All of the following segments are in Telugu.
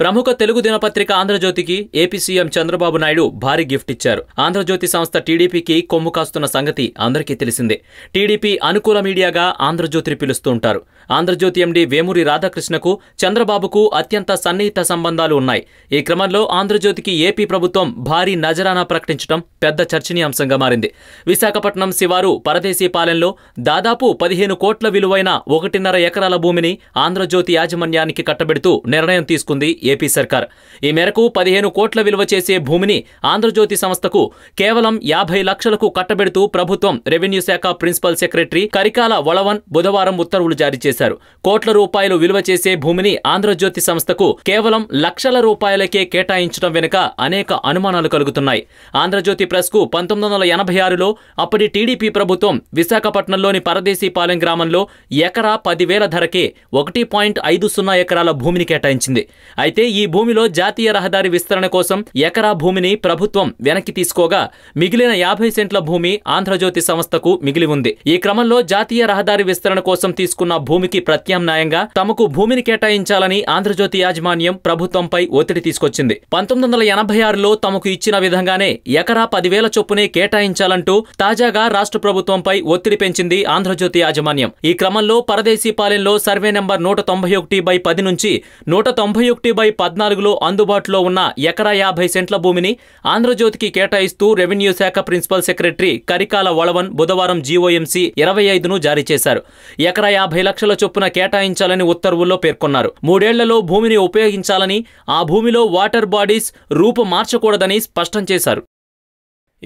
ప్రముఖ తెలుగు దినపత్రిక ఆంధ్రజ్యోతికి ఏపీ సీఎం చంద్రబాబు నాయుడు భారీ గిఫ్ట్ ఇచ్చారు ఆంధ్రజ్యోతి సంస్థ టీడీపీకి కొమ్ము కాస్తున్న సంగతి అందరికీ తెలిసిందే టీడీపీ అనుకూల మీడియాగా ఆంధ్రజ్యోతిని పిలుస్తూ ఉంటారు ఆంధ్రజ్యోతి ఎండీ వేమూరి రాధాకృష్ణకు చంద్రబాబుకు అత్యంత సన్నిహిత సంబంధాలు ఉన్నాయి ఈ క్రమంలో ఆంధ్రజ్యోతికి ఏపీ ప్రభుత్వం భారీ నజరానా ప్రకటించడం పెద్ద చర్చనీయాంశంగా మారింది విశాఖపట్నం శివారు పరదేశీ పాలెంలో దాదాపు పదిహేను కోట్ల విలువైన ఒకటిన్నర ఎకరాల భూమిని ఆంధ్రజ్యోతి యాజమాన్యానికి కట్టబెడుతూ నిర్ణయం తీసుకుంది ఏపీ సర్కార్ ఈ మేరకు పదిహేను కోట్ల విలువ చేసే భూమిని ఆంధ్రజ్యోతి సంస్థకు కేవలం యాభై లక్షలకు కట్టబెడుతూ ప్రభుత్వం రెవెన్యూ శాఖ ప్రిన్సిపల్ సెక్రటరీ కరికాల వళవన్ బుధవారం ఉత్తర్వులు జారీ చేశారు కోట్ల రూపాయలు విలువ చేసే భూమిని ఆంధ్రజ్యోతి సంస్థకు కేవలం లక్షల రూపాయలకే కేటాయించడం వెనుక అనేక అనుమానాలు కలుగుతున్నాయి ఆంధ్రజ్యోతి ప్రెస్కు పంతొమ్మిది వందల ఎనభై ఆరులో అప్పటి టీడీపీ ప్రభుత్వం విశాఖపట్నంలోని పరదేశీపాలెం గ్రామంలో ఎకరా పదివేల ధరకే ఒకటి పాయింట్ ఐదు సున్నా ఎకరాల భూమిని కేటాయించింది అయితే అయితే ఈ భూమిలో జాతీయ రహదారి విస్తరణ కోసం ఎకరా భూమిని ప్రభుత్వం వెనక్కి తీసుకోగా మిగిలిన యాభై సెంట్ల భూమి ఆంధ్రజ్యోతి సంస్థకు మిగిలి ఉంది ఈ క్రమంలో జాతీయ రహదారి విస్తరణ కోసం తీసుకున్న భూమికి ప్రత్యామ్నాయంగా తమకు భూమిని కేటాయించాలని ఆంధ్రజ్యోతి యాజమాన్యం ప్రభుత్వంపై ఒత్తిడి తీసుకొచ్చింది పంతొమ్మిది వందల ఎనభై ఆరులో తమకు ఇచ్చిన విధంగానే ఎకరా పదివేల చొప్పునే కేటాయించాలంటూ తాజాగా రాష్ట్ర ప్రభుత్వంపై ఒత్తిడి పెంచింది ఆంధ్రజ్యోతి యాజమాన్యం ఈ క్రమంలో పరదేశీ పాలెంలో సర్వే నెంబర్ నూట తొంభై ఒకటి బై పది నుంచి నూట తొంభై ఒకటి బై ఇరవై పద్నాలుగులో అందుబాటులో ఉన్న ఎకరా యాభై సెంట్ల భూమిని ఆంధ్రజ్యోతికి కేటాయిస్తూ రెవెన్యూ శాఖ ప్రిన్సిపల్ సెక్రటరీ కరికాల వళవన్ బుధవారం జీఓఎంసీ ఇరవై ఐదును జారీ చేశారు ఎకరా యాభై లక్షల చొప్పున కేటాయించాలని ఉత్తర్వుల్లో పేర్కొన్నారు మూడేళ్లలో భూమిని ఉపయోగించాలని ఆ భూమిలో వాటర్ బాడీస్ రూపు మార్చకూడదని స్పష్టం చేశారు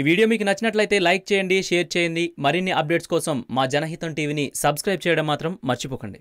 ఈ వీడియో మీకు నచ్చినట్లయితే లైక్ చేయండి షేర్ చేయండి మరిన్ని అప్డేట్స్ కోసం మా జనహితం టీవీని సబ్స్క్రైబ్ చేయడం మాత్రం మర్చిపోకండి